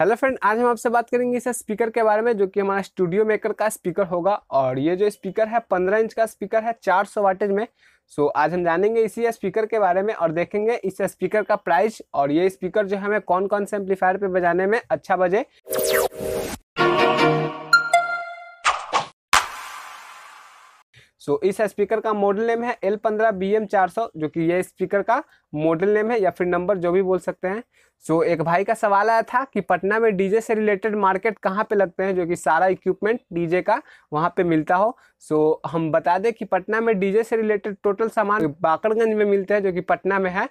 hello friend आज हम आपसे बात करेंगे इस स्पीकर के बारे में जो कि हमारा स्टूडियो मेकर का स्पीकर होगा और ये जो स्पीकर है पंद्रह इंच का स्पीकर है चार सौ वाटेज में सो so, आज हम जानेंगे इसी स्पीकर के बारे में और देखेंगे इस स्पीकर का प्राइस और ये स्पीकर जो हमें कौन कौन से एम्पलीफायर पे बजाने में अच्छा बजे सो इस स्पीकर का मॉडल नेम है एल पंद्रह बी एम चार सौ जो कि ये स्पीकर का मॉडल नेम है या फिर नंबर जो भी बोल सकते हैं सो so, एक भाई का सवाल आया था कि पटना में डीजे से रिलेटेड मार्केट कहाँ पे लगते हैं जो कि सारा इक्विपमेंट डीजे का वहाँ पे मिलता हो सो so, हम बता दें कि पटना में डीजे से रिलेटेड टोटल सामान बाकरगंज में मिलते हैं जो कि पटना में है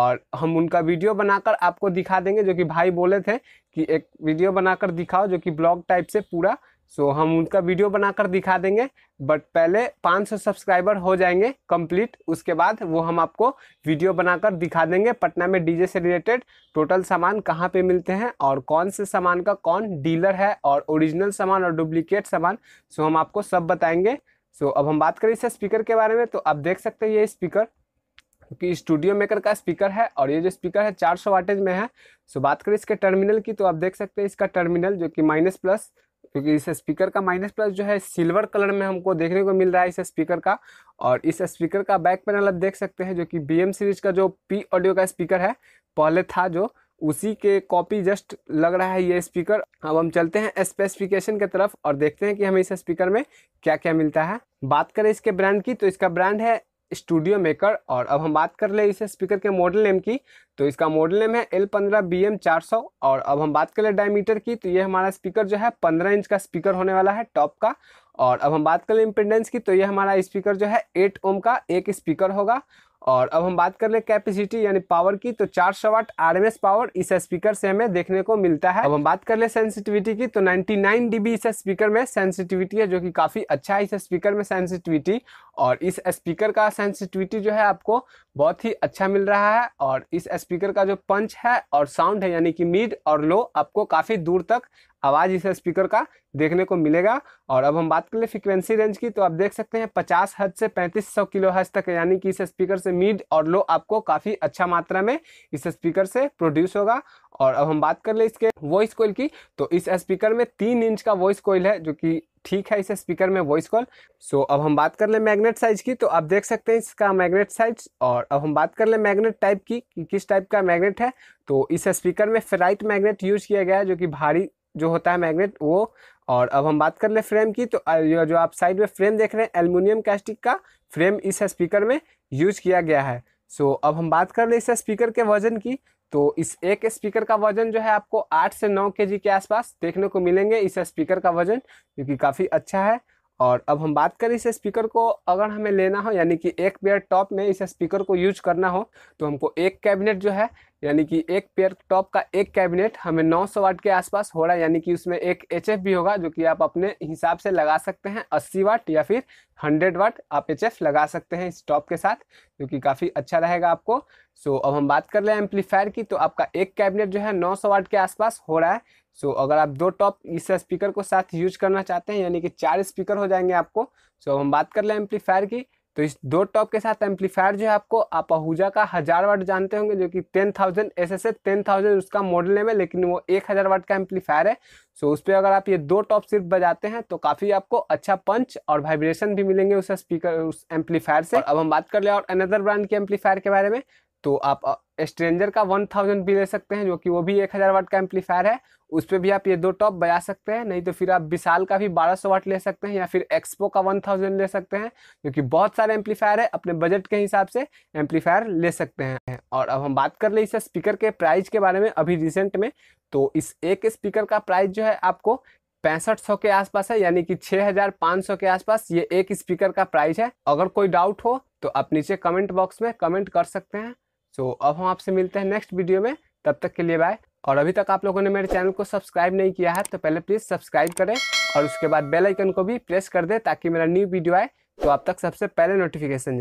और हम उनका वीडियो बनाकर आपको दिखा देंगे जो कि भाई बोले थे कि एक वीडियो बनाकर दिखाओ जो कि ब्लॉग टाइप से पूरा सो so, हम उनका वीडियो बनाकर दिखा देंगे बट पहले 500 सब्सक्राइबर हो जाएंगे कंप्लीट उसके बाद वो हम आपको वीडियो बनाकर दिखा देंगे पटना में डीजे से रिलेटेड टोटल सामान कहाँ पे मिलते हैं और कौन से सामान का कौन डीलर है और ओरिजिनल सामान और डुप्लीकेट सामान सो हम आपको सब बताएंगे सो अब हम बात करें इस स्पीकर के बारे में तो आप देख सकते हैं ये स्पीकर क्योंकि स्टूडियो मेकर का स्पीकर है और ये जो स्पीकर है 400 वाटेज में है सो बात करें इसके टर्मिनल की तो आप देख सकते हैं इसका टर्मिनल जो कि माइनस प्लस क्योंकि इस स्पीकर का माइनस प्लस जो है सिल्वर कलर में हमको देखने को मिल रहा है इस स्पीकर का और इस स्पीकर का बैक पैनल आप देख सकते हैं जो कि बी सीरीज का जो पी ऑडियो का स्पीकर है पहले था जो उसी के कॉपी जस्ट लग रहा है ये स्पीकर अब हम चलते हैं स्पेसिफिकेशन के तरफ और देखते हैं कि हमें इस स्पीकर में क्या क्या मिलता है बात करें इसके ब्रांड की तो इसका ब्रांड है स्टूडियो मेकर और अब हम बात कर ले इस स्पीकर के मॉडल नेम की तो इसका मॉडल नेम है एल पंद्रह बी एम चार सौ और अब हम बात कर ले डायमीटर की तो ये हमारा स्पीकर जो है पंद्रह इंच का स्पीकर होने वाला है टॉप का और अब हम बात कर ले इम्पेंडेंस की तो ये हमारा स्पीकर जो है एट ओम का एक स्पीकर होगा और अब हम बात कर ले कैपेसिटी यानी पावर की तो चार सौ वाट एस पावर इस स्पीकर से हमें देखने को मिलता है अब हम बात कर ले सेंसिटिविटी की तो 99 डीबी इस स्पीकर में सेंसिटिविटी है जो कि काफ़ी अच्छा है इस स्पीकर में सेंसिटिविटी और इस स्पीकर का सेंसिटिविटी जो है आपको बहुत ही अच्छा मिल रहा है और इस स्पीकर का जो पंच है और साउंड है यानी कि मिड और लो आपको काफ़ी दूर तक आवाज़ इस स्पीकर का देखने को मिलेगा और अब हम बात कर ले फ्रिक्वेंसी रेंज की तो आप देख सकते हैं पचास हज से पैंतीस सौ किलो हज तक यानी कि इस स्पीकर से से मिड और लो आपको काफ़ी अच्छा मात्रा में इस स्पीकर से प्रोड्यूस होगा और अब हम बात कर ले इसके वॉइस कॉल की तो इस स्पीकर में तीन इंच का वॉइस कॉल है जो कि ठीक है इस स्पीकर में वॉइस कॉल सो अब हम बात कर ले मैग्नेट साइज की तो आप देख सकते हैं इसका मैग्नेट साइज और अब हम बात कर ले मैग्नेट टाइप की कि किस टाइप का मैग्नेट है तो इस स्पीकर में फेराइट मैग्नेट यूज किया गया है जो कि भारी जो होता है मैग्नेट वो और अब हम बात कर ले फ्रेम की तो जो आप साइड में फ्रेम देख रहे हैं एल्यूमिनियम कैस्टिक का फ्रेम इस स्पीकर में यूज किया गया है सो so, अब हम बात कर ले इस स्पीकर के वजन की तो इस एक स्पीकर का वजन जो है आपको आठ से नौ के के आसपास देखने को मिलेंगे इस स्पीकर का वजन जो कि काफ़ी अच्छा है और अब हम बात करें इस स्पीकर को अगर हमें लेना हो यानी कि एक पेयर टॉप में इस स्पीकर को यूज करना हो तो हमको एक कैबिनेट जो है यानी कि एक पेयर टॉप का एक कैबिनेट हमें 900 वाट के आसपास हो रहा है यानी कि उसमें एक एच भी होगा जो कि आप अपने हिसाब से लगा सकते हैं 80 वाट या फिर 100 वाट आप एच लगा सकते हैं इस टॉप के साथ जो कि काफ़ी अच्छा रहेगा आपको सो अब हम बात कर रहे हैं एम्पलीफायर की तो आपका एक कैबिनेट जो है नौ वाट के आसपास हो रहा है सो अगर आप दो टॉप इस स्पीकर को साथ यूज करना चाहते हैं यानी कि चार स्पीकर हो जाएंगे आपको सो अब हम बात कर लें एम्पलीफायर की तो इस दो टॉप के साथ एम्पलीफायर जो है आपको आप आहूजा का हज़ार वाट जानते होंगे जो कि ten thousand S S ten thousand उसका मॉडल नेम है लेकिन वो एक हज़ार वाट का एम्पलीफायर है सो उस पर अगर आप ये दो टॉप सिर्फ बजाते हैं तो काफ़ी आपको अच्छा पंच और वाइब्रेशन भी मिलेंगे उस स्पीकर उस एम्पलीफायर से अब हम बात कर ले और अनदर ब्रांड के एम्पलीफायर के बारे में तो आप स्ट्रेंजर का वन थाउजेंड भी ले सकते हैं जो कि वो भी एक हज़ार वाट का एम्पलीफायर है उस पर भी आप ये दो टॉप बजा सकते हैं नहीं तो फिर आप विशाल का भी बारह सौ वाट ले सकते हैं या फिर एक्सपो का वन थाउजेंड ले सकते हैं क्योंकि बहुत सारे एम्पलीफायर है अपने बजट के हिसाब से एम्पलीफायर ले सकते हैं और अब हम बात कर ले इसे स्पीकर के प्राइस के बारे में अभी रिसेंट में तो इस एक स्पीकर का प्राइस जो है आपको पैंसठ सौ के आसपास है यानी कि सौ के आसपास ये एक स्पीकर का प्राइस है अगर कोई डाउट हो तो आप नीचे कमेंट बॉक्स में कमेंट कर सकते हैं सो so, अब हम आपसे मिलते हैं नेक्स्ट वीडियो में तब तक के लिए बाय और अभी तक आप लोगों ने मेरे चैनल को सब्सक्राइब नहीं किया है तो पहले प्लीज़ सब्सक्राइब करें और उसके बाद बेल आइकन को भी प्रेस कर दें ताकि मेरा न्यू वीडियो आए तो आप तक सबसे पहले नोटिफिकेशन